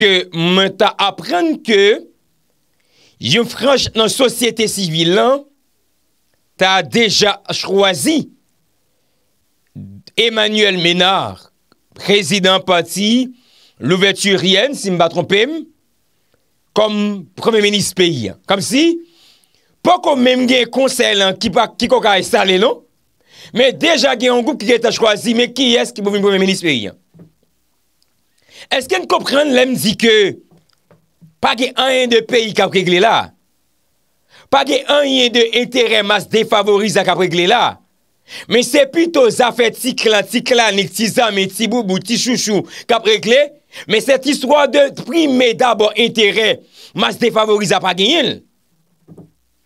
Mwen ta apren ke yon franche nan sosyete sivil lan ta deja chwazi Emmanuel Ménard, prezident pati, l'ouverture yen, si mba trompem, kom prome menis peyi. Kom si, poko menm gen konsey lan ki koka e sale non, men deja gen an goup ki gen ta chwazi, men ki es ki pou ven prome menis peyi. Mwen ta apren ke yon franche nan sosyete sivil lan, Eske n kopran lèm di ke pa gen an yen de peyi kapregle la? Pa gen an yen de enteren mas defavoriza kapregle la? Men se pi to zafè ti klan, ti klan, ni ti zan, ni ti boubou, ti chouchou kapregle? Men se ti swa de primè dabo enteren mas defavoriza pa gen yen?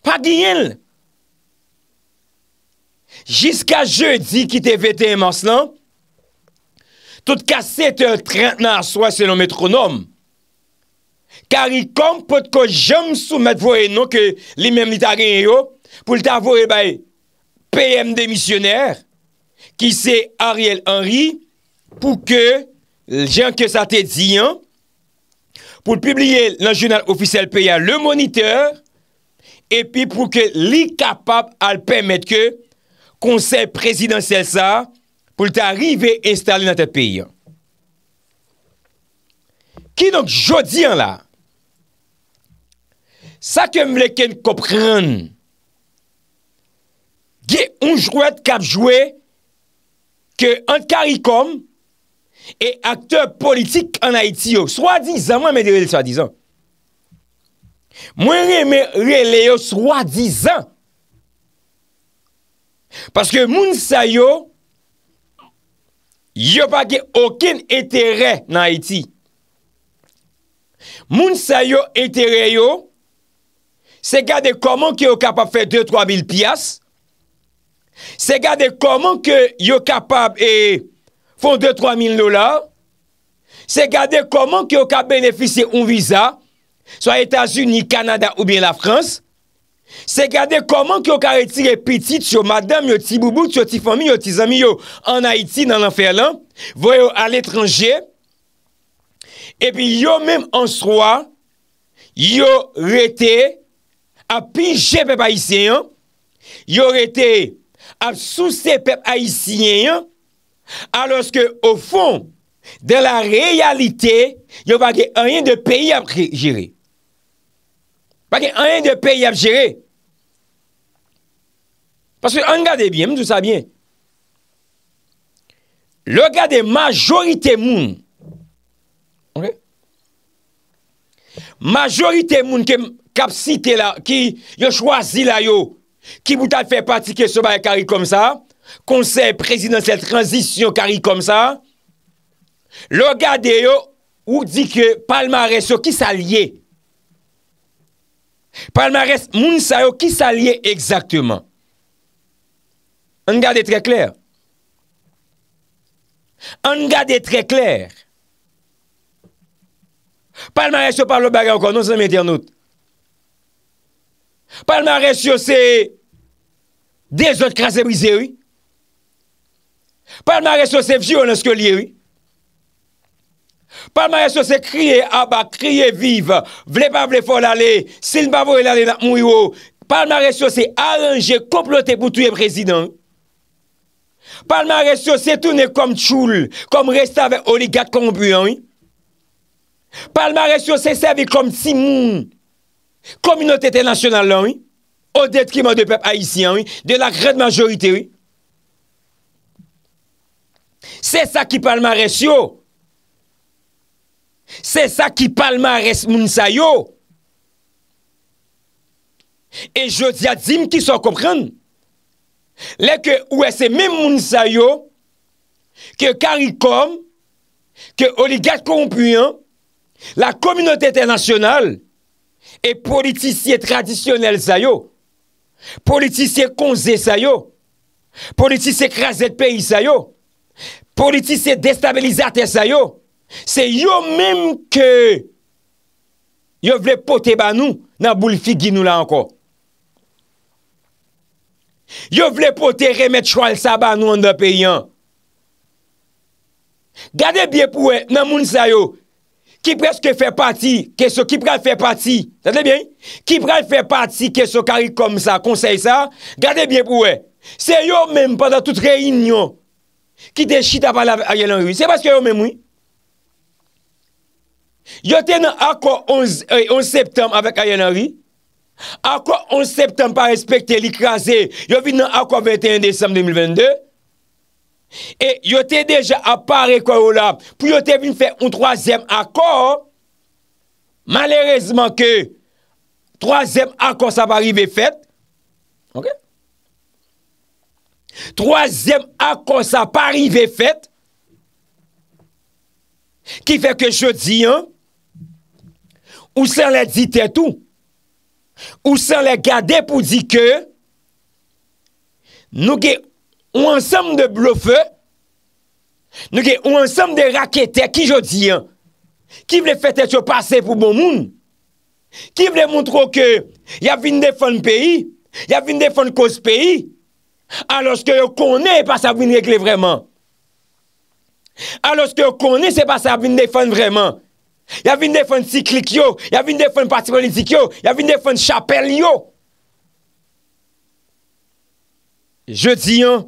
Pa gen yen? Jiska jeudi ki te vete mors lan, Tout kase te trant nan aswa selon metronom. Kari kom pot ko jom sou met voe nou ke li menm li ta gen yo pou li ta voe bay PMD Misioner ki se Ariel Henry pou ke jom ke sa te diyan pou li publie lan jounal ofisel pe ya le moniteur epi pou ke li kapap al pemet ke konsep prezident sel sa. pou lta rive estalè nan te peiyan. Ki non jodi an la, sa ke mleken kopren, ge ouj wèd kap jwè ke an karikom e akte politik an Haitiyo, swa dizan mwen mwedele swa dizan. Mwen mwedele yo swa dizan. Paske moun sayo, Yo pagi okin etere nan Haiti. Moun sa yo etere yo, se gade koman ki yo kapap fè 2-3 mil piyas. Se gade koman ki yo kapap fè 2-3 mil lola. Se gade koman ki yo kap benefise un visa. So a Etasun ni Kanada ou bien la Frans. se gade koman ki yo kare ti repiti, tio madame, yo ti boubou, tio ti fami, yo ti zami, yo an Haiti nan anfer lan, voyo al etranje, epi yo menm ansroa, yo rete, api je pep Aisyen, yo rete, ap sou se pep Aisyen, aloske, o fon, de la realite, yo bagi anyen de peyi ap jere, bagi anyen de peyi ap jere, Paske an gade bie, mdou sa bie. Le gade majorite moun. Majorite moun kem kap site la, ki yo chwazi la yo, ki boutal fe pati ke soba ya kari kom sa, konsey prezidansel transisyon kari kom sa, le gade yo ou di ke palmarès yo ki sa liye. Palmarès moun sa yo ki sa liye ekzakteman. On garde très clair. On garde très clair. Palmarès, je parle bagarre encore, nous sommes internautes. Palmarès, c'est des autres crassés-brisés, oui. Palmarès, c'est violence que lié, oui. Palmarès, c'est crier abat, ah crier vive, vle pas vle fol aller, s'il ne pas voulez aller, mourir. Oh. Palmarès, c'est arranger, comploter pour tuer président. Palmaresyo se toune kom tchoul, kom restave oligat kombu, an, Palmaresyo se serve kom sim, kominotete nasyonal, an, o detriman de pep haisy, an, de la kred majorite, an, se sa ki Palmaresyo, se sa ki Palmares Mounsayo, e je diadzim ki son komprenn, Lè ke ouè se mèm moun sa yo ke karikom, ke oligat kompuyen, la kominote internasyonal e politisye tradisyonel sa yo. Politisye konze sa yo, politisye kraset peyi sa yo, politisye destabilizate sa yo. Se yo mèm ke yo vle pote banou nan boulifi ginou la anko. Yo vle pou te remet chwal sa ba nou an de pe yon. Gade bie pou we nan moun sa yo, ki preske fe pati, ke so ki pral fe pati, sa te bie? Ki pral fe pati, ke so karik kom sa, konsey sa, gade bie pou we. Se yo menm padan tout reyinyon, ki de chita pala a Yonan Ri, se paske yo menm ou. Yo ten akon 11 septem avak a Yonan Ri, Akwa 11 septem pa respekte li krasi, yo vin nan akwa 21 decem 2022, e yo te deja apare korolap, pou yo te vin fe un troazem akwa, malerezman ke troazem akwa sa pa rive fet, ok? Troazem akwa sa pa rive fet, ki fe kechot diyan, ou se la dit etou, Ou san lè gade pou di ke, nou ge ou ansam de blofe, nou ge ou ansam de rakete, ki jo di an, ki vle fète chou pase pou bon moun, ki vle moutro ke yavine defon peyi, yavine defon kos peyi, aloske yo kone pas avine regle vreman. Aloske yo kone se pas avine defon vreman. Yavine defen si klik yo, yavine defen parti politik yo, yavine defen chapelle yo. Je di an,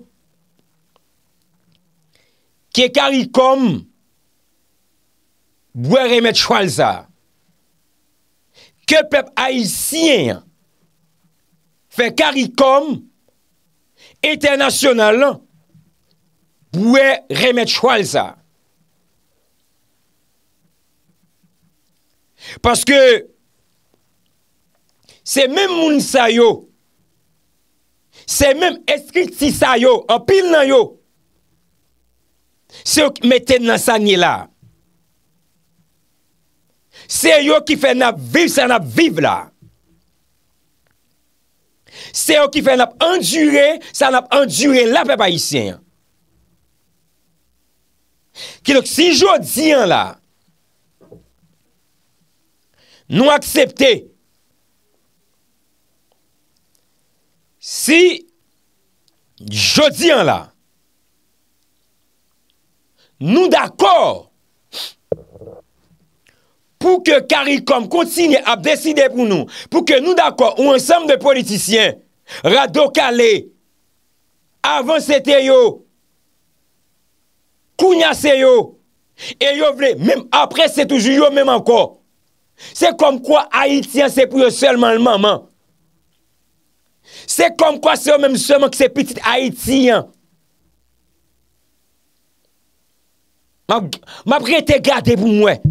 ki karikom bwe remet chwalza. Ke pep haisyen fe karikom etenasyonalan bwe remet chwalza. Paske se men moun sa yo, se men eskri ti sa yo, apil nan yo, se yo meten nan sa nye la. Se yo ki fè nap viv, sa nap viv la. Se yo ki fè nap endurè, sa nap endurè la pepa isyen. Ki lòk si jò diyan la, Nou aksepte. Si, jodi an la, nou d'akor, pou ke Karikom kontine ap deside pou nou, pou ke nou d'akor, ou ansanm de politisyen, rado kale, avan sete yo, kounya se yo, e yo vle, apre se toujou yo menm ankor, Se kom kwa Haitian se pou yo selman lmanman. Se kom kwa se yo menm selman ki se pitit Haitian. Mab rete gade pou mwen.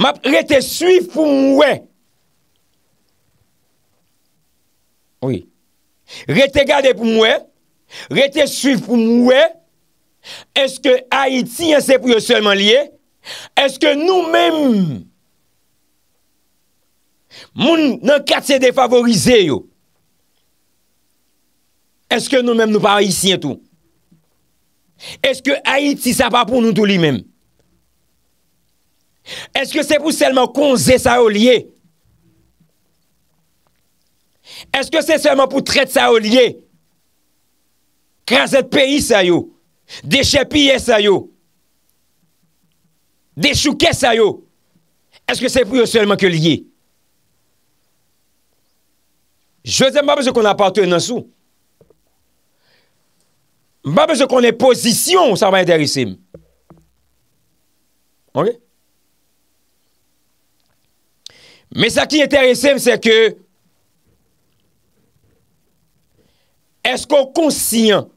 Mab rete suiv pou mwen. Oui. Rete gade pou mwen. Rete suiv pou mwen. Oui. Eske Haiti an se pou yo selman liye Eske nou men Moun nan kat se defavorize yo Eske nou men nou par ici an tou Eske Haiti sa pa pou nou tou li men Eske se pou selman konze sa yo liye Eske se selman pou trete sa yo liye Kran zet peyi sa yo De chèpillè sa yo? De choukè sa yo? Eske se pou yo selman ke liye? Je zè mbè bezè kon apatè nan sou? Mbè bezè konè e pozisyon sa mbè enteresim? Mbè? Mè sa ki enteresim se ke eskò konsyant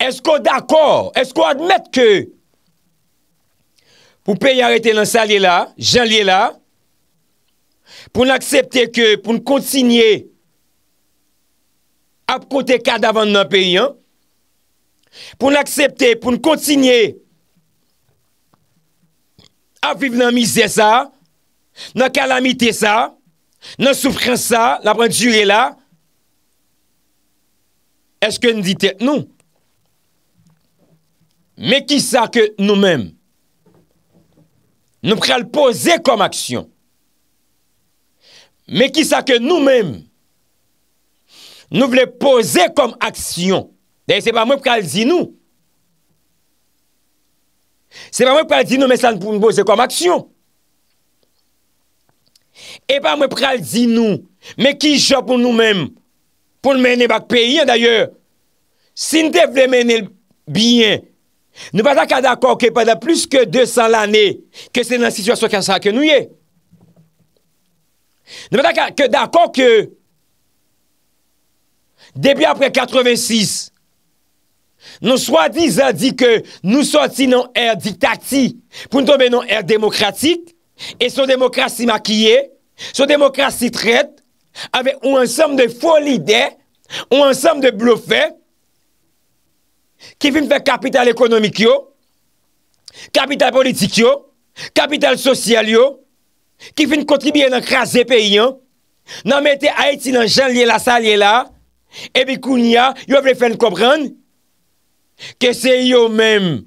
Esko d'akor, esko admet ke pou peyi arete nan salye la, janlye la, pou n'aksepte ke pou n'konsigne ap kote kada vande nan peyi an, pou n'aksepte, pou n'konsigne ap viv nan mize sa, nan kalamite sa, nan soufran sa, la prent jure la, eske n'dite nou? Mè ki sa ke nou mèm, nou pral pose kom aksyon. Mè ki sa ke nou mèm, nou vle pose kom aksyon. Deye se pa mwen pral zinou. Se pa mwen pral zinou, mè san pou mwen pose kom aksyon. E pa mwen pral zinou, mè ki jan pou nou mèm, pou mène bak peyen daye, sin te vle mène biyen Nou patak a d'akon ke pade plus ke 200 l'anè ke se nan sitwasyon ka sa akenouye. Nou patak a d'akon ke debi apre 86 nou swadi zadi ke nou soti nan er diktati pou nou tombe nan er demokratik e sou demokrasi makiye, sou demokrasi tret, ave ou ansam de folide, ou ansam de blofè, ki fin fè kapital ekonomik yo, kapital politik yo, kapital sosyal yo, ki fin kontibye nan krasè peyi an, nan mette Haiti nan jan li la sa li la, ebi koun ya, yo vre fè n koubran, ke se yo men,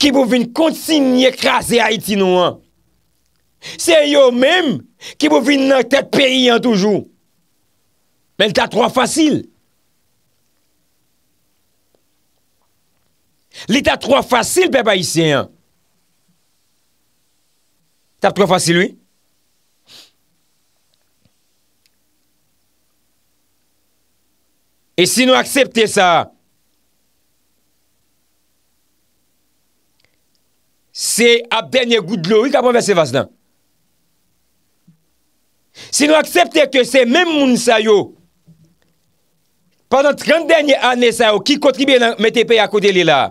ki pou vin kontsine nye krasè Haiti nou an. Se yo men, ki pou vin nan tèt peyi an toujou. Men ta tro fasil. Li ta tro fasil be ba isyen. Ta tro fasil, oui. E si nou aksepte sa, se ap denye goudlo, wik apon ve se vas nan. Se nou aksepte ke se men moun sa yo, panan 30 denye ane sa yo, ki kontribe mette pe akote li la,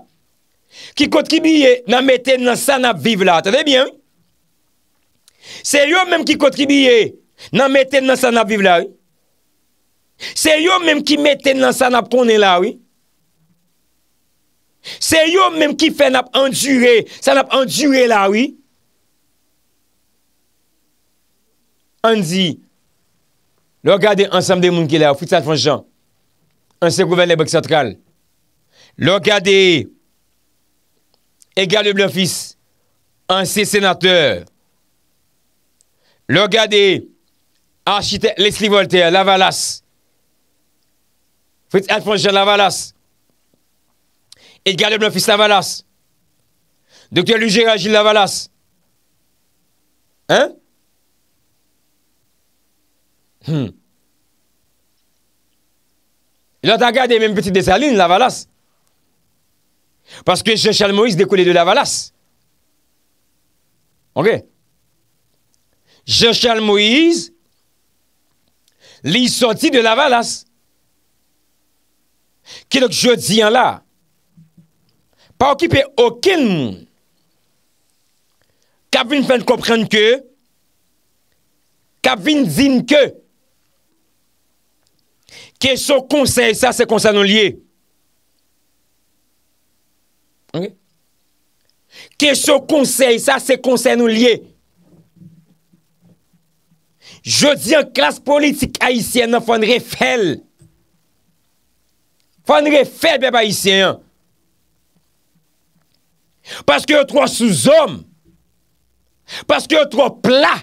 Ki kontribiye nan meten nan sanap vive la. Tade byen? Se yo menm ki kontribiye nan meten nan sanap vive la. Se yo menm ki meten nan sanap kone la. Se yo menm ki fè nan ap andure. Sanap andure la. An zi. Lo gade ansam de moun ki la. Fout sa chfan chan. An se kouven lebek satral. Lo gade... Edgar le fils ancien sénateur. le gardé, architecte Leslie Voltaire, Lavalas. Fritz Alphonse Jean Lavalas. Edgar le fils Lavalas. Docteur Luger Agile Lavalas. Hein? Hmm. Il a regardé même petit Salines, Lavalas. Paske Jechal Moïse dekoule de la valas. Ok. Jechal Moïse li soti de la valas. Kedok je diyan la. Pa okipe okin kabin fen kompren ke kabin din ke ke so konsey sa se konsey nou liye. se sou konsey sa se konsey nou liye je di an klas politik ayisyen nan fonre fel fonre fel beba ayisyen paske yo tro souzom paske yo tro pla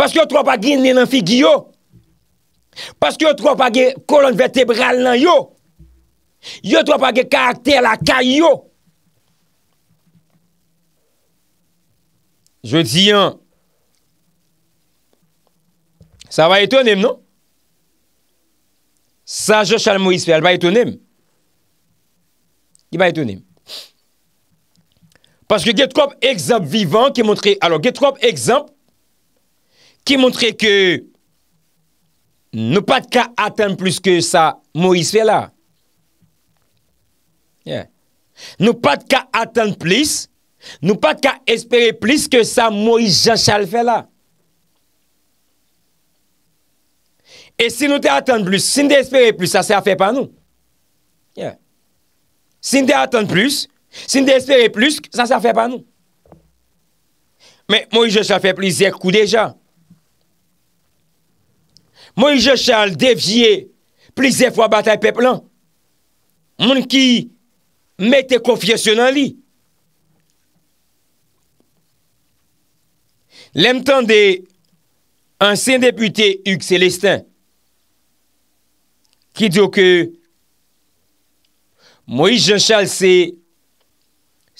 paske yo tro bagi ninan figi yo paske yo tro bagi kolon vertebral nan yo yo tro bagi karakter la ka yo Je di yon. Sa va etonim non? Sa joshal Moïse fè, al ba etonim. Di ba etonim. Paske gen trop exemple vivant ki montre. Alor gen trop exemple. Ki montre ke. Nou pat ka atan plus ke sa Moïse fè la. Yeah. Nou pat ka atan plus. Nou pa ka espere plis ke sa Moïse Jechal fè la. E si nou te atan plis, si nou te espere plis, sa sa fè pa nou. Si nou te atan plis, si nou te espere plis, sa sa fè pa nou. Men Moïse Jechal fè plis zèk kou deja. Moïse Jechal devye plis zèk fwa batay pe plan. Moun ki mette kofye se nan li. Lèm tan de ansen deputé Hugues Celestin ki diyo ke Moïse Jean Charles se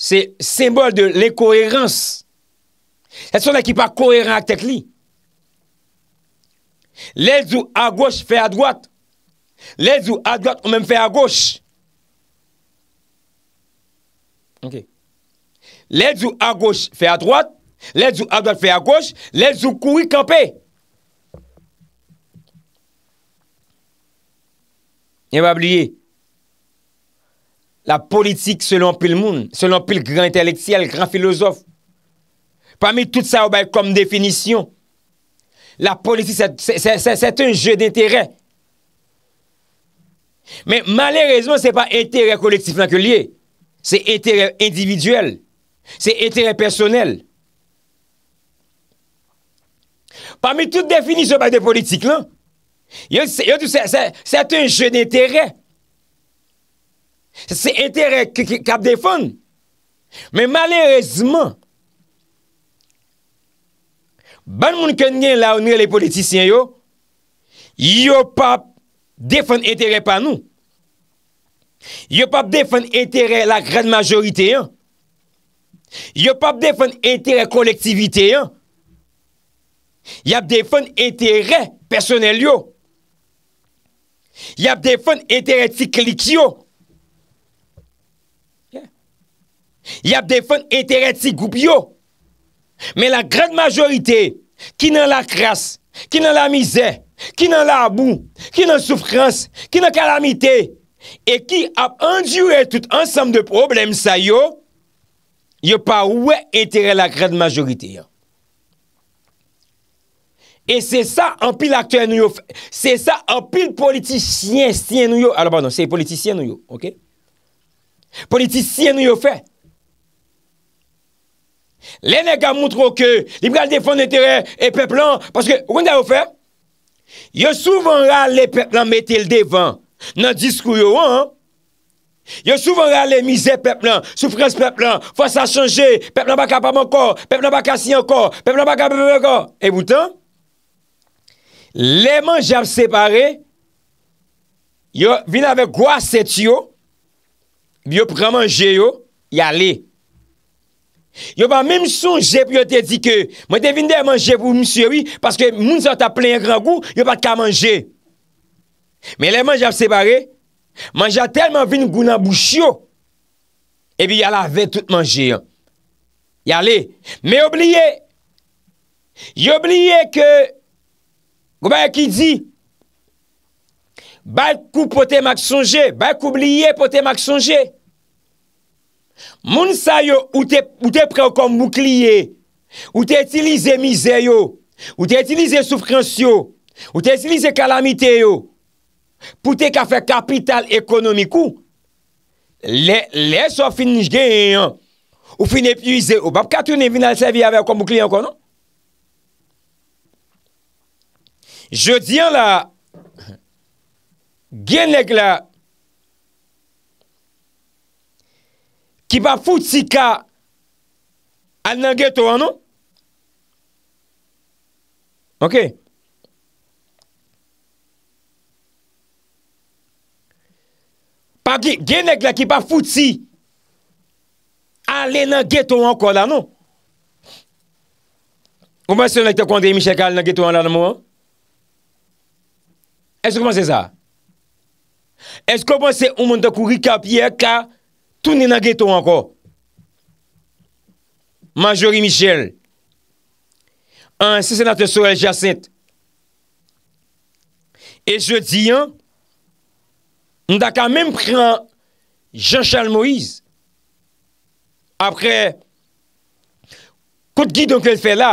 se sembol de lè kohérans. Hè son lè ki pa kohérans ak tek li. Lè zou a goch fè a dwat. Lè zou a dwat ou mèm fè a goch. Ok. Lè zou a goch fè a dwat Les du à droite à gauche, les jours courir camper. Ne pas oublier. La politique selon pile monde, selon pile grand intellectuel, grand philosophe. Parmi tout ça, comme définition, la politique, c'est un jeu d'intérêt. Mais malheureusement, ce n'est pas intérêt collectif C'est intérêt individuel. C'est intérêt personnel. pa mi tout defini sou bak de politik lan, yon tout sa, sa te yon je d'interè, sa se interè kap defon, men malèrezman, ban moun ken gen la onye le politisyen yo, yo pap defon interè pa nou, yo pap defon interè la kred majorite yon, yo pap defon interè kolektivite yon, Y ap defon etere personel yo. Y ap defon etere tsi klik yo. Y ap defon etere tsi goup yo. Men la gred majorite, ki nan la kras, ki nan la mize, ki nan la abou, ki nan soufrans, ki nan kalamite, e ki ap anjure tout ansam de problem sa yo, yo pa wè etere la gred majorite yo. E se sa anpil aktyen nou yo fè. Se sa anpil politisyen nou yo. Alou ban nan, se politisyen nou yo. Ok? Politisyen nou yo fè. Non, non, le nega moutroke. Libral defon de terè. E peplan. Paske, woun de yo fè? Yo souvan ral le peplan metel devan. Nan diskou yo an. Yo souvan ral le mizè peplan. Non, Soufrans peplan. Fòs a chanje. Peplan baka paman kor. Peplan baka siyan kor. Peplan baka pepepe kor. E boutan? Le manje ap separe, yo vin ave kwa set yo, bi yo pre manje yo, ya le. Yo pa mim son jeb yo te di ke, mwen te vin de manje pou msyewi, paske moun sa ta plen gran gou, yo pa ka manje. Men le manje ap separe, manje a telman vin gounan bouch yo, e bi ya la ve tout manje yo. Ya le. Men obliye, yo obliye ke, Gou baye ki di, baye kou pou te mak sonje, baye kou bliye pou te mak sonje. Moun sa yo, ou te pre ou kon boukliye, ou te etilize mize yo, ou te etilize soufrens yo, ou te etilize kalamite yo, pou te kafe kapital ekonomiko, le so finj gen yon, ou finj epuize yo. Bab katounen vina se vi ave ou kon boukliye kon nou? Je diyan la, gen nek la, ki pa fouti ka al nan geto an nou? Ok. Pa gen nek la ki pa fouti, al nan geto an kon an nou? Ou mwen se yon nek te konde yon miche ka al nan geto an nan mou an? E se kompense za? E se kompense ou moun da kouri kapye ka tounen a geto anko? Majori Michel an se senate Sorel Jacint e se di an m da ka menm pren Jean Charles Moïse apre koute guidon ke l fè la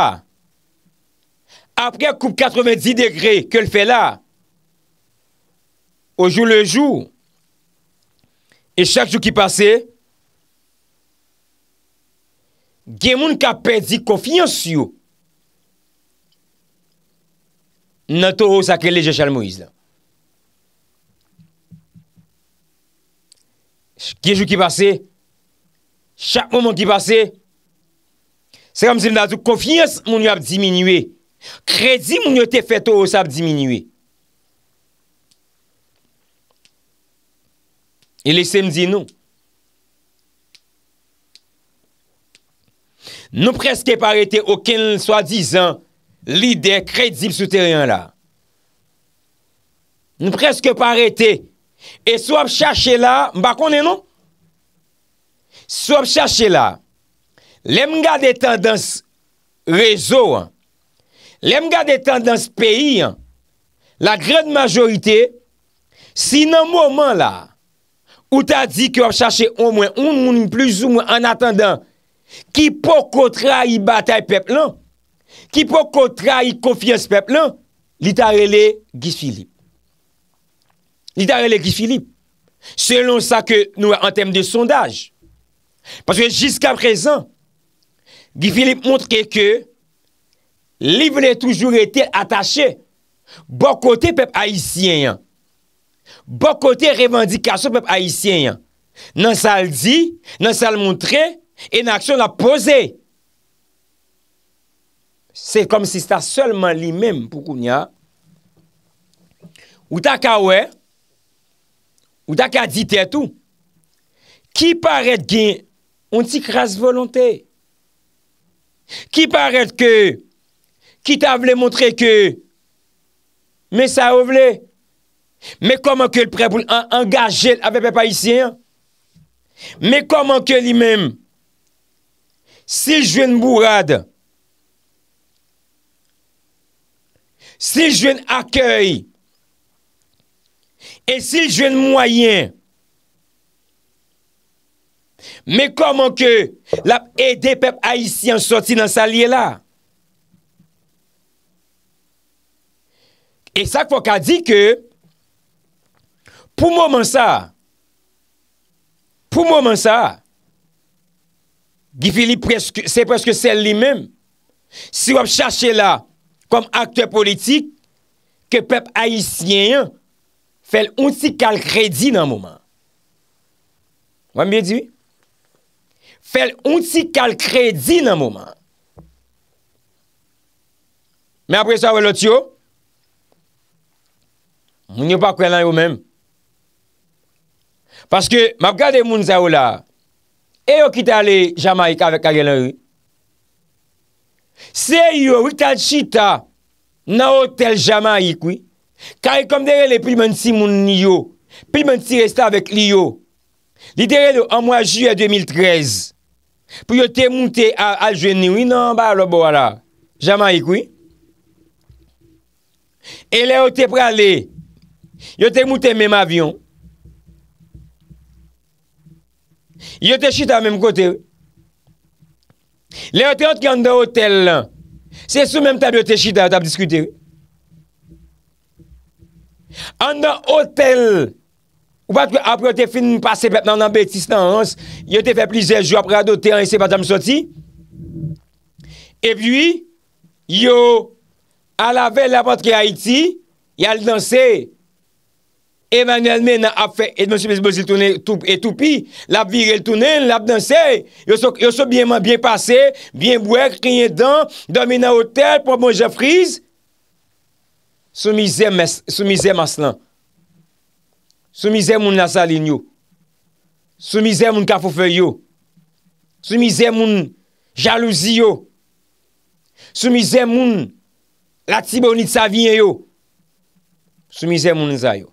apre koupe 90 degre ke l fè la Ou jou le jou, E chak jou ki pase, Gye moun ka pedi konfiyans yo, Nan to ou sakre le je chal moiz la. Gye jou ki pase, Chak moun ki pase, Se kam zin da tou konfiyans moun yo ap diminwe, Kredi moun yo te feto ou sa ap diminwe, E lese mdi nou. Nou preske pa rete oken soadizan lide kredzim souteryen la. Nou preske pa rete e swab chache la, mba konen nou? Swab chache la. Lem ga de tendans rezo an. Lem ga de tendans peyi an. La gred majorite si nan mwoman la Ou ta di ki wap chache ou mwen, ou mwen, ou mwen, plus ou mwen, an atendan, ki pou kotra yi batay pep lan, ki pou kotra yi kofiyans pep lan, li ta rele Gifilip. Li ta rele Gifilip. Selon sa ke nou an tem de sondaj. Paske jiska prezan, Gifilip montre ke ke, li vle toujou rete atache, bokote pep aisyen yan. Bokote revendikasyon pep ayisyen yan. Nan sal di, nan sal montre, e nan aksyon la pose. Se, se kom si sta solman li mem pou koun ya, ou tak a we, ou tak a di tetou, ki paret gen, onti kras volonte, ki paret ke, ki ta vle montre ke, me sa vle, se, Mè koman ke l'preboun an angaje l'avepe pa isyen? Mè koman ke l'imem? Sil jwen mwou rad? Sil jwen akyey? E sil jwen mwayen? Mè koman ke l'ap ede pep a isyen soti nan sa liye la? E sak fok a di ke, Pou mouman sa, pou mouman sa, Gifili, se preske sel li men, si wap chache la, kom akte politik, ke pep haisyen, fel unti kal kredi nan mouman. Wame byen diwi? Fel unti kal kredi nan mouman. Men apre sa, wè lò tiyo, mounye wap akwen lan yo menm, Paske, mab gade moun za ou la, e yo ki ta le jama i ka ve kage lan yon. Se yo, wita chita, nan o tel jama i kwi, kare kom derele, pil men si moun ni yo, pil men si resta vek li yo. Li derele, an mwa ju ya 2013, pou yo te moun te al jweni, wina an ba al obo wala, jama i kwi. E le yo te prale, yo te moun te menm avyon, Yo te chit a menm kote. Le oteyot ki an de hotel lan. Se sou menm tab yo te chit a tap diskute. An de hotel. Ou pat apre yo te fin passe pep nan an betis nan ans. Yo te fe plize jou apre an de hotel an yese pat jam soti. E pi yo alave la pat ki Haiti. Yal nan se... Emanel men nan ap fè et monsi pez bozil tounen etoupi. Lap viril tounen, lap dansè. Yo sou bienman, bienpasse, bienbouèk, kinyedan, domi nan hotel, pou mwen jafriz. Soumize maslan. Soumize moun nasalinyo. Soumize moun kafoufèyo. Soumize moun jalouziyo. Soumize moun latibounitsavinyo. Soumize moun nzayyo.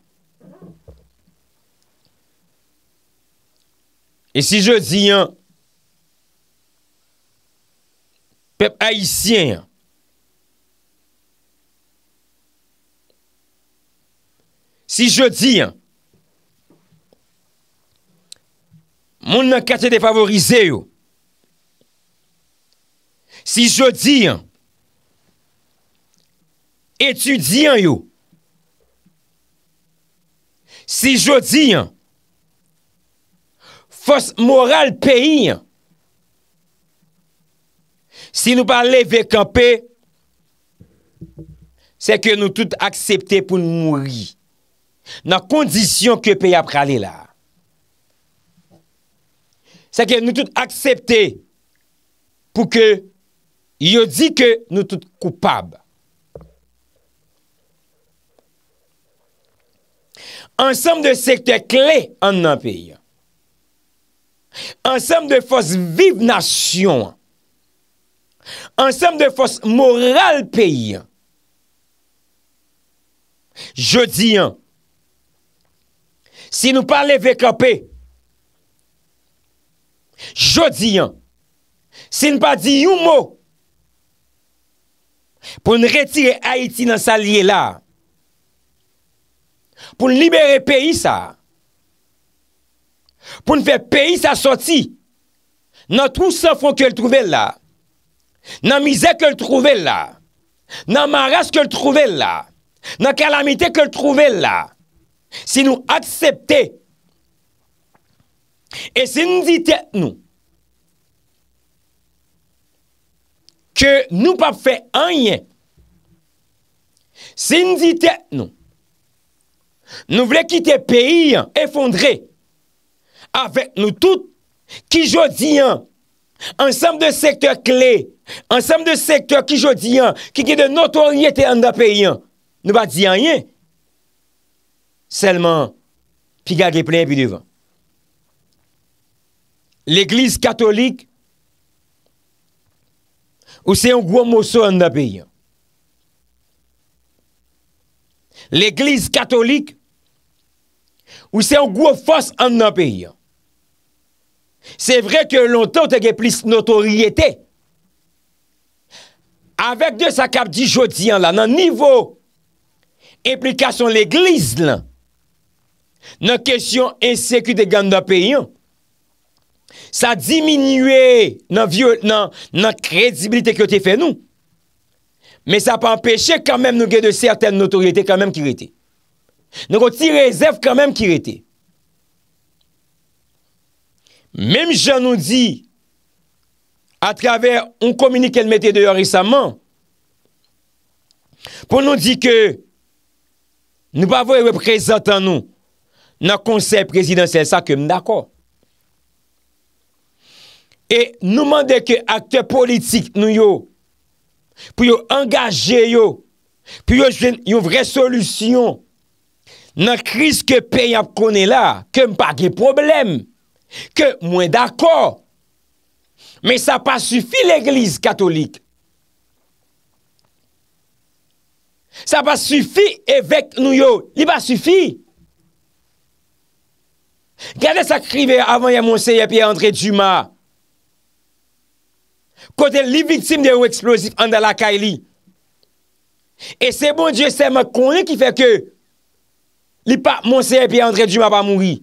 E si jodi an, pep haisyen an. Si jodi an, moun nan kate defavorize yo. Si jodi an, etudiyan yo. Si jodi an, fos moral peyi an. Si nou pale vek an pe, se ke nou tout aksepte pou nou mouri, nan kondisyon ke peyi ap prale la. Se ke nou tout aksepte, pou ke, yo di ke nou tout koupab. Ansem de sekte kle an nan peyi an. Ansem de fos vive nasyon. Ansem de fos moral peyi. Je di an. Si nou parle VKP. Je di an. Si nou pa di yon mou. Poun retire Haiti nan sa liye la. Poun libere peyi sa. pou nou fè peyi sa soti, nan tou sa fòn ke l'trouve la, nan mizè ke l'trouve la, nan maras ke l'trouve la, nan kalamite ke l'trouve la, si nou aksepte, e se nou dite nou, ke nou pa fè anyen, se nou dite nou, nou vle kite peyi, efondre, avèk nou tout, ki jò diyan, ansam de sektor kle, ansam de sektor ki jò diyan, ki ki de notoryete an da peyyan, nou ba diyan yen, selman, pi gade plen pi devan. L'Eglise Katolik, ou se yon gwo moso an da peyyan. L'Eglise Katolik, ou se yon gwo fos an da peyyan. Se vre ke lontan ou te ge plis notoriye te. Avèk de sa kap di jodi an la nan nivou eplikasyon l'eglise lan, nan kesyon enseku de ganda peyon, sa diminue nan kredibilite ki yo te fenou. Me sa pa empèche kanmen nou ge de serten notoriye te kanmen ki rete. Nou go ti rezèv kanmen ki rete. Mem jan nou di, a traver, on kominik el mette deyo resaman, pou nou di ke, nou pa voye we prezantan nou, nan konsey presidansel sa kem, dako. E nou mande ke akte politik nou yo, pou yo angaje yo, pou yo jwen yon vre solusyon, nan kriz ke pey ap konen la, kem pa ge probleme. Ke mwen d'akor. Men sa pa sufi l'eglise katolik. Sa pa sufi evet nou yo. Li pa sufi. Gade sa krive avan yon monsenye pi Andre Duma. Kote li vitim de ou eksplosif andalakay li. E se mwen diyo se mwen konen ki fe ke li pa monsenye pi Andre Duma pa mouni.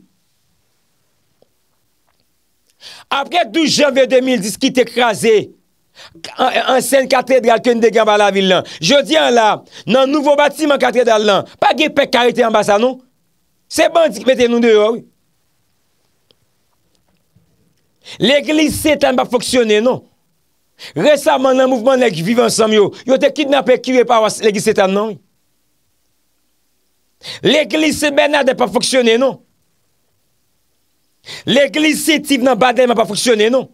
apre 12 janvye 2010 ki te ekraze, an sen katedral ke nou de gen ba la vil lan, jodi an la, nan nouvo batiman katedral lan, pa ge pe karite an basa nou? Se ban di ki mette nou de ou? L'Eglise se tan ba foksyone nou? Resaman nan mouvman nan ki vive ansam yo, yo te kit nan pe kire pa wase l'Eglise se tan nou? L'Eglise se benade pa foksyone nou? L'Eglise Sétive nan Badè m'a pa foksyonè, non?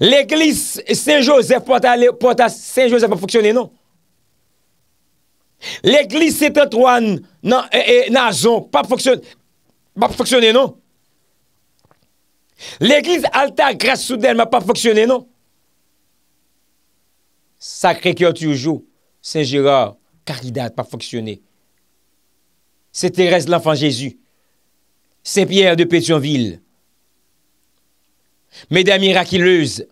L'Eglise Saint-Joseph pota Saint-Joseph pa foksyonè, non? L'Eglise Sétatouane nan euh, euh, Azon pa foksyonè, non? L'Eglise Altagras Soudè m'a pa foksyonè, non? Sakre kyo toujou, Saint-Gérard, kak lida pa foksyonè. Se terèse l'enfant Jésus. Saint-Pierre de Pétionville. Mesdames miraculeuses.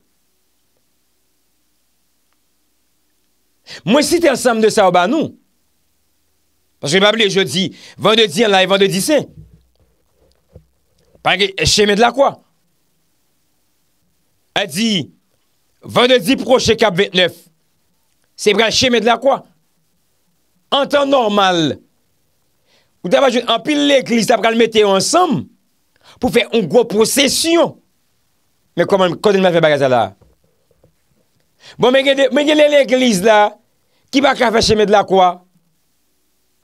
Moi, si cite ensemble de ça au bas nous. Parce que je jeudi, vendredi en live, vendredi saint. pas que eh, chez de la quoi? Elle dit, vendredi prochain, cap 29. C'est vrai, chez de la quoi? En temps normal, Ou dè pa joun empil l'Eglise la pral mette yo ansam pou fè yon gwo prosesyon. Mè kwa mè kode mè fè bagazal la. Bon mè gè lè l'Eglise la ki pa kwa fè chè mè d'la kwa.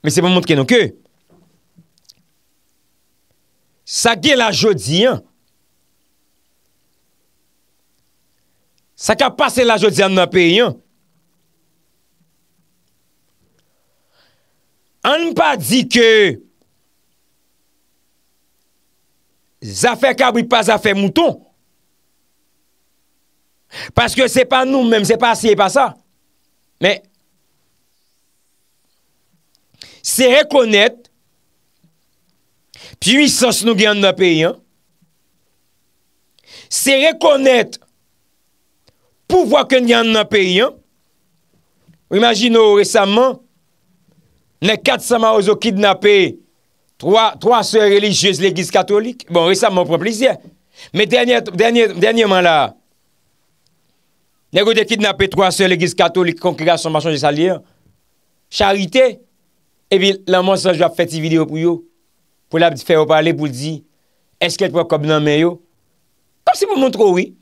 Mè se mè mwont kè nou kè. Sa gè la jodi yon. Sa kwa pase la jodi yon nan pe yon. an m pa di ke zafè kabri pa zafè mouton. Paske se pa nou mèm, se pa asye pa sa. Mè, se rekonèt pwisos nou gen nan peyi an. Se rekonèt pou vwa ke nou gen nan peyi an. Ou imagine ou resamman, Ne kat bon, sa ma ozo kidnapè 3 sè religieuse legis katolik. Bon, resabman pou plisye. Me denye man la, ne kote kidnapè 3 sè legis katolik konkre asombasyon jesalier. Charite. Ebi, la monsanj wap feti video pou yo. Pou la ap di fè wap ale pou di eske l pou kop nan men yo. Kom si pou moun tro wii.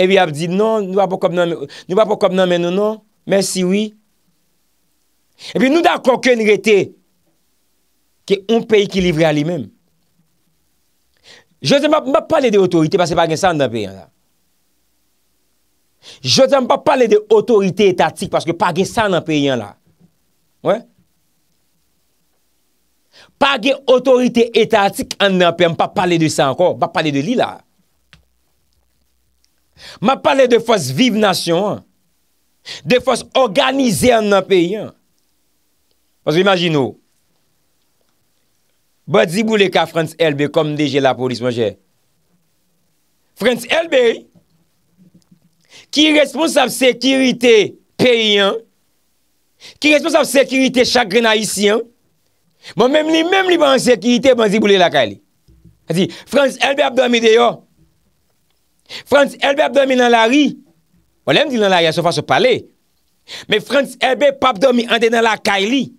Ebi, ap di, non, nou wap pou kop nan men yo. Non, men si wii. Epi nou da koken rete Ke un peyi ki livre a li men Je zem pa pale de otorite Pase pa gen san nan peyi an la Je zem pa pale de otorite etatik Pase pa gen san nan peyi an la Ouè Pa gen otorite etatik An nan peyi an Pa pale de san kon Pa pale de li la Ma pale de fos vive nasyon De fos organize an nan peyi an Mwen se imajin nou. Mwen ziboule ka Frans Elbe kom deje la polis mwen jè. Frans Elbe ki responsav sekirite peyen ki responsav sekirite chagrenayisyen mwen bon, mèm li mèm li mèm en sekirite mwen ziboule la kaili. Frans Elbe apdomi deyo. Frans Elbe apdomi nan la ri. Mwen bon, lèm di nan la ri asofa se pale. Mwen Frans Elbe papdomi ande nan la kaili.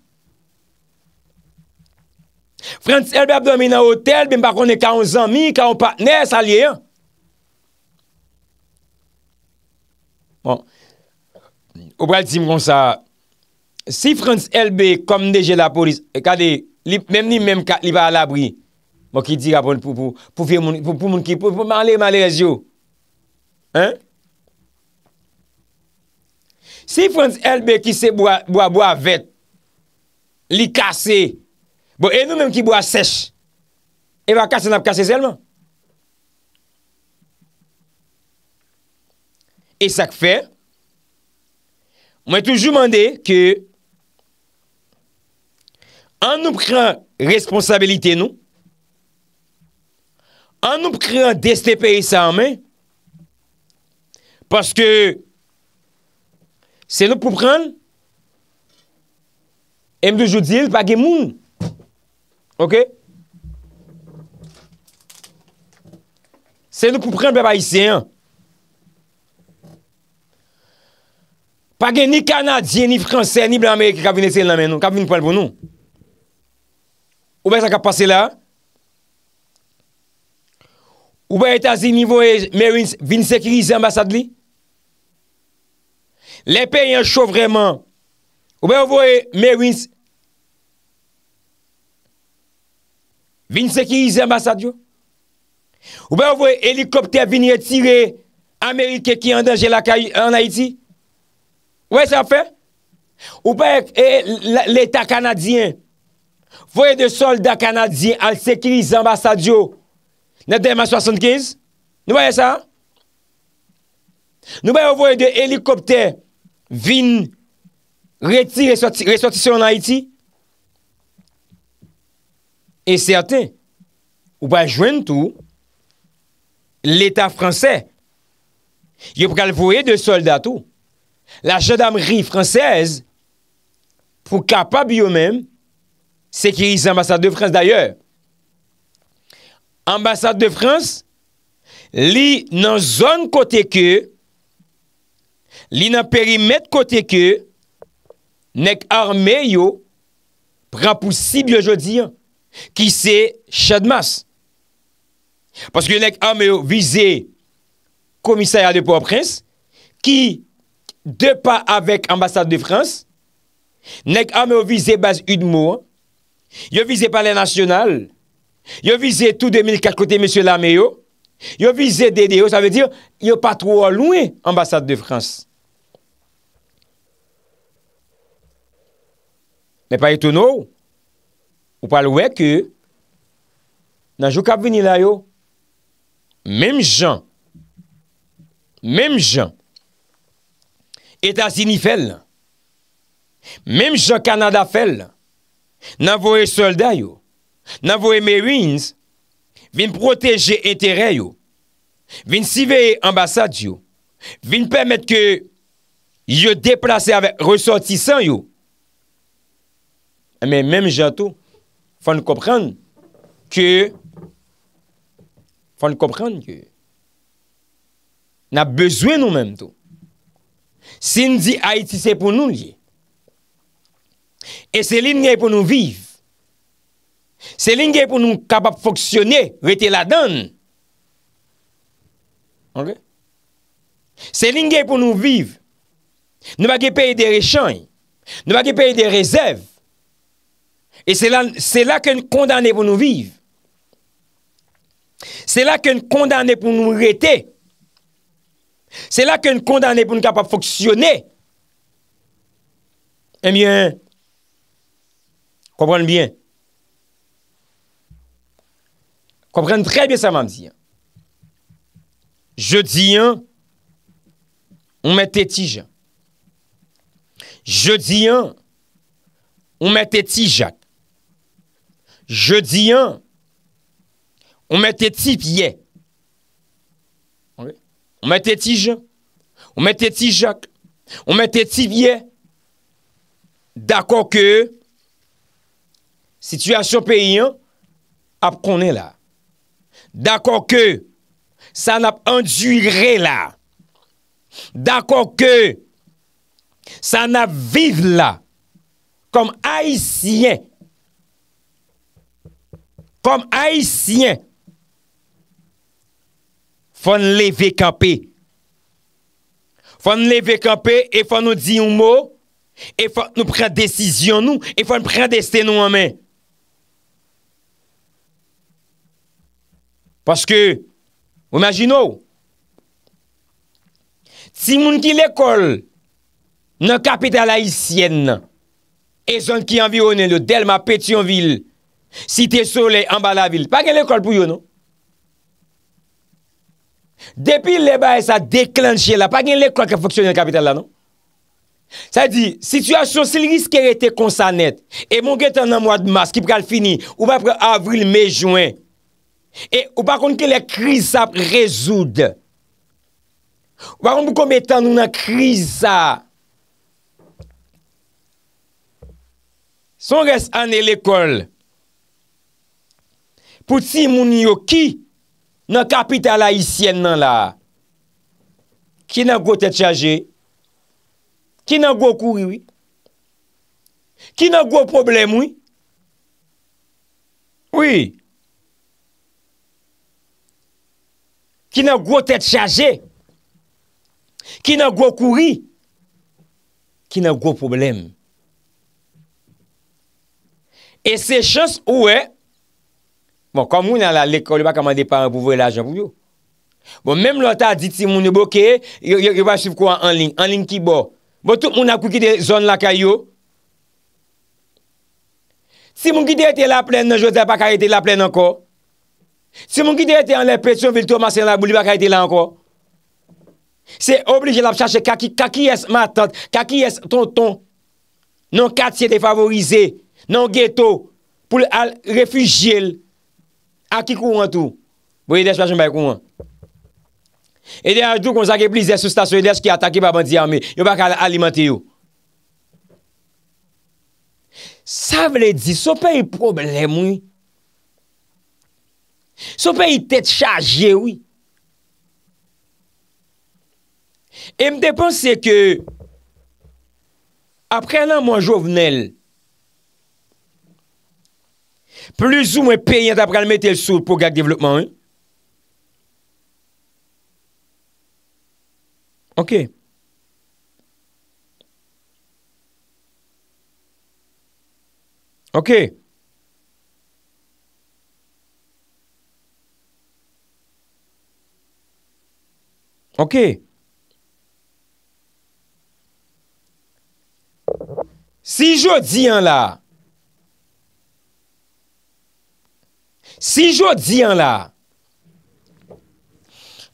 Frans LB ap do mi nan hotel, ben bakon ne ka on zanmi, ka on patnes a liye. Bon, ou bral ti mkon sa, si Frans LB kom deje la polis, ekade, li menm ni menm ka li va alabri, mwen bon, ki di rapon, pou moun ki, pou manle manle rejyo. Hein? Si Frans LB ki se boa boa vet, li kase, Bon, e nou menm ki bo a sech, e va kase nap kase selman. E sak fe, mwen toujou mande ke an nou pran responsabilite nou, an nou pran deste peye sa ame, paske se nou pou pran mdoujou dil page moun. Se nou pou pren blan bayisyen. Pagè ni Kanadyen, ni Fransè, ni blan Amerike kap vin etse lan men nou. Kap vin pou el bon nou. Ou bay sa kap pase la. Ou bay etasi ni voye Merins vin sekirize ambasad li. Le pe yon chow vreman. Ou bay ou voye Merins vinsekirize. vin sekirize ambasadyo. Ou bayan ouvoye helikopter vin retire Amerike ki yon danje la kayi an Haiti? Ou bayan sa fè? Ou bayan l'Etat Kanadyen voye de soldat Kanadyen al sekirize ambasadyo net deman 75? Nou bayan sa? Nou bayan ouvoye de helikopter vin retire reswati se an Haiti? Ou bayan sa? E sè atè, ou pa jwen tout, l'Etat fransè. Yo pou kalvoye de soldat tout. La chèdamri fransèz pou kapab yo men, sè ki yi s'Ambassade de France d'ayèr. Ambassade de France, li nan zon kote ke, li nan perimet kote ke, nek armè yo prapousib yo jodi an. Ki se chadmas. Paske yo nek ame yo vize komisaya de Pouaprins. Ki de pa avek ambasade de Frans. Nek ame yo vize base Udmour. Yo vize pale nasyonal. Yo vize tout 2004 kote M. Laméo. Yo vize DDO. Sa ve diyo yo pa tro alouen ambasade de Frans. Ne pa etou nou ou. Ou pal wè kè, nanjou kab vini la yo. Mem jan, mem jan, etasini fèl. Mem jan Kanada fèl. Nanvoè soldat yo. Nanvoè marines. Vin proteje etere yo. Vin siveye ambasad yo. Vin pèmèt kè yo deplase resotisan yo. Men mem jan tou. Fwa nou kopran ke, fwa nou kopran ke, nan bezwen nou menm tou. Sindi Haiti se pou nou liye. E se lin gen pou nou viv. Se lin gen pou nou kapap foksyone, vete la dan. Se lin gen pou nou viv, nou bagi pey de rechany, nou bagi pey de rezerv. Et c'est là, qu'on là condamné pour nous vivre. C'est là qu'on condamné pour nous arrêter. C'est là qu'on condamné pour nous pas fonctionner. Eh bien, comprenez bien. Comprenez très bien ça, m'a dire Je dis, un, hein, on mettait tiges. Je dis, un, hein, on mettait tiges. Je diyan, ou mette ti piye. Ou mette ti jan. Ou mette ti jak. Ou mette ti piye. Dakon ke, situasyon peyi an, ap konen la. Dakon ke, sa nap andyire la. Dakon ke, sa nap vive la. Kom aisyen, Fonm Aisyen, fonm leve kapè. Fonm leve kapè, e fonm nou di yon mò, e fonm nou pren desisyon nou, e fonm pren deste nou anmen. Paske, oumagine ou, ti moun ki lekol, nou kapè tal Aisyen, e zon ki anvi yon elou, del ma petyon vil, Si te sole en ba la vil. Pa gen l'ekol pou yo, non? Depi le baye sa deklanje la, pa gen l'ekol ke foksyon yon kapital la, non? Sa di, situasyon se li riske rete kon sa net, e mong etan nan mwa d'mas ki pou kal fini, ou pa pre avril, mejouen, e ou pa kon ke le kriz sa rezoud. Ou pa kon pou kom etan nou nan kriz sa. Son res ane l'ekol, Pout si mouni yo ki nan kapital la isyen nan la. Ki nan gwo tet chaje? Ki nan gwo kouri? Ki nan gwo problem? Oui. Ki nan gwo tet chaje? Ki nan gwo kouri? Ki nan gwo problem? E se chos ou e... Bon, kon moun nan la lekko li ba kaman depan pou vwe la jen pou yo. Bon, menm lota di ti moun yo bouke, yo va chif kwa an lin, an lin ki bo. Bon, tout moun ap kouki de zon la kayo. Si moun ki de ete la plen, nan jwede pa ka ete la plen anko. Si moun ki de ete an lepetyon vil to masen la bou, li ba ka ete la anko. Se oblige la p chache kaki, kaki es matant, kaki es tonton. Nan kat se defavorize, nan geto pou al refugiel. aki kou an tou, bou yi des pa jen bay kou an, e de an tou kon zake plize sou stasyon, yi des ki atake baban di ame, yo baka alimante yo, sa vle di, sou pe yi problem woy, sou pe yi tet chaje woy, e mte pense se ke, apre lan mwen jovenel, plus ou mwen peyen ta pral mette l sou pou gag devlopman. Ok. Ok. Ok. Ok. Si jodi an la, Si jwo diyan la,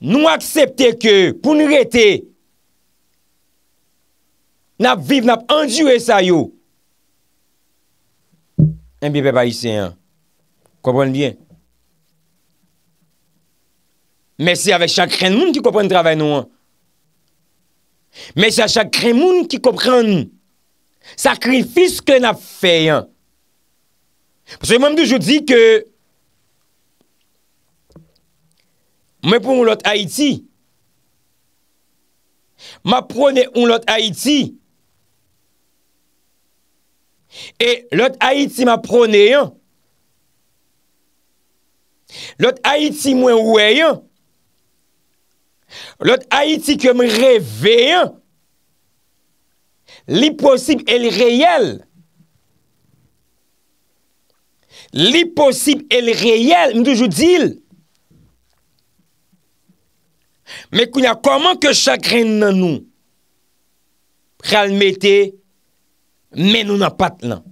nou aksepte ke pou nou rete, nap viv, nap anjou e sa yo, en bi pe pa ise, koupran liye. Mè se avè chakren moun ki koupran travè nou. Mè se avè chakren moun ki koupran sakrifis ke nap fey. Pou se mèm diyo jwo di ke Mwen pou moun lot Haïti. Ma prone moun lot Haïti. E lot Haïti ma prone yon. Lot Haïti mwen wè yon. Lot Haïti ke mwen revè yon. Li posib el reyel. Li posib el reyel. Mwen toujou dil. Mè kounyan, koman ke chagren nan nou? Kral metè, mè nou nan pat lan.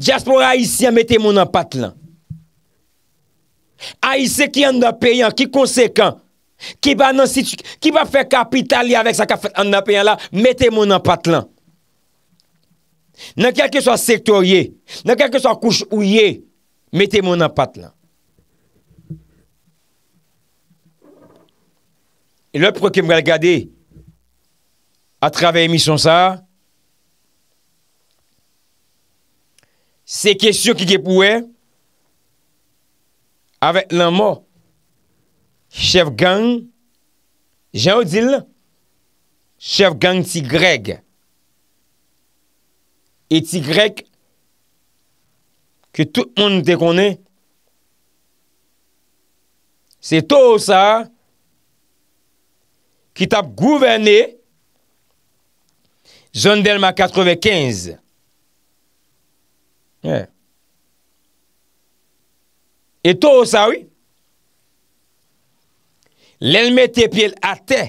Diaspora Haitien metè moun nan pat lan. Haitien ki an nan peyan, ki konsekant, ki ba nan sit, ki ba fè kapitali avèk sa ka fè an nan peyan la, metè moun nan pat lan. Nè kèkè sa sektorye, nè kèkè sa kouch ouye, metè moun nan pat lan. Et lè preke mwen gade a travè emisyon sa, se kesyon ki ge pouè, avèk lè mò, chev gang, jan ou dil, chev gang ti grek, et ti grek ke tout moun de konè, se tou sa, ki tap gouverne jondelman 95. Ye. E to ou sa ou? Lel met epi el ate.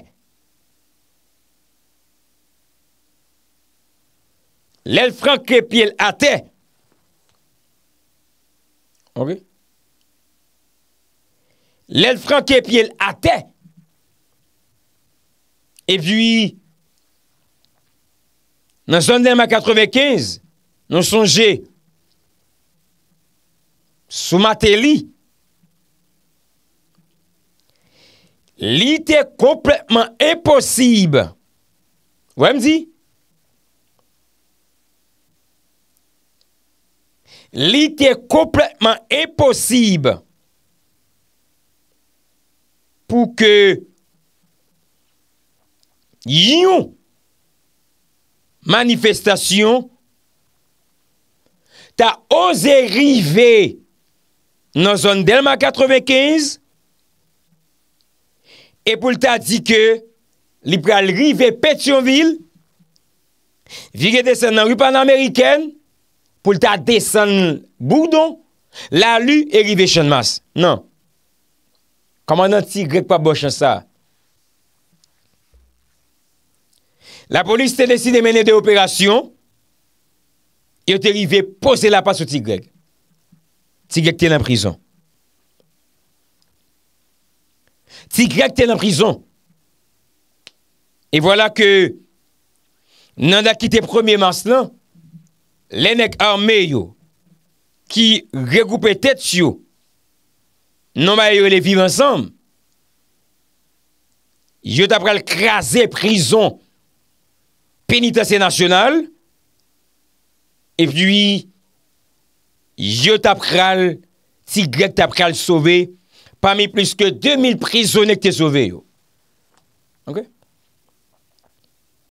Lel franke epi el ate. Ok. Lel franke epi el ate. E vwi, nan son dem a 95, nan son jè, sou matè li, li tè kompletman eposib, wè m zi? Li tè kompletman eposib, pou ke Yon Manifestasyon Ta ose rive Nan zon delman 95 E pou lta di ke Li pral rive Petionville Vire desen nan rupan Ameriken Pou lta desen Bourdon La lu e rive chanmas Nan Koman nan ti grek pa boshan sa la polis te desi de mene de operasyon, yo te rive pose la pa sou ti grek. Ti grek te nan prizon. Ti grek te nan prizon. E vwala ke nan da kite premier manselan, le nek arme yo, ki regoupe tet yo, nan ba yo le vive ansan, yo tapre l krasen prizon, Penitensye nasyonal, e pi, yo tap kral, ti gret tap kral sove, pa mi plis ke 2000 prizonek te sove yo. Ok?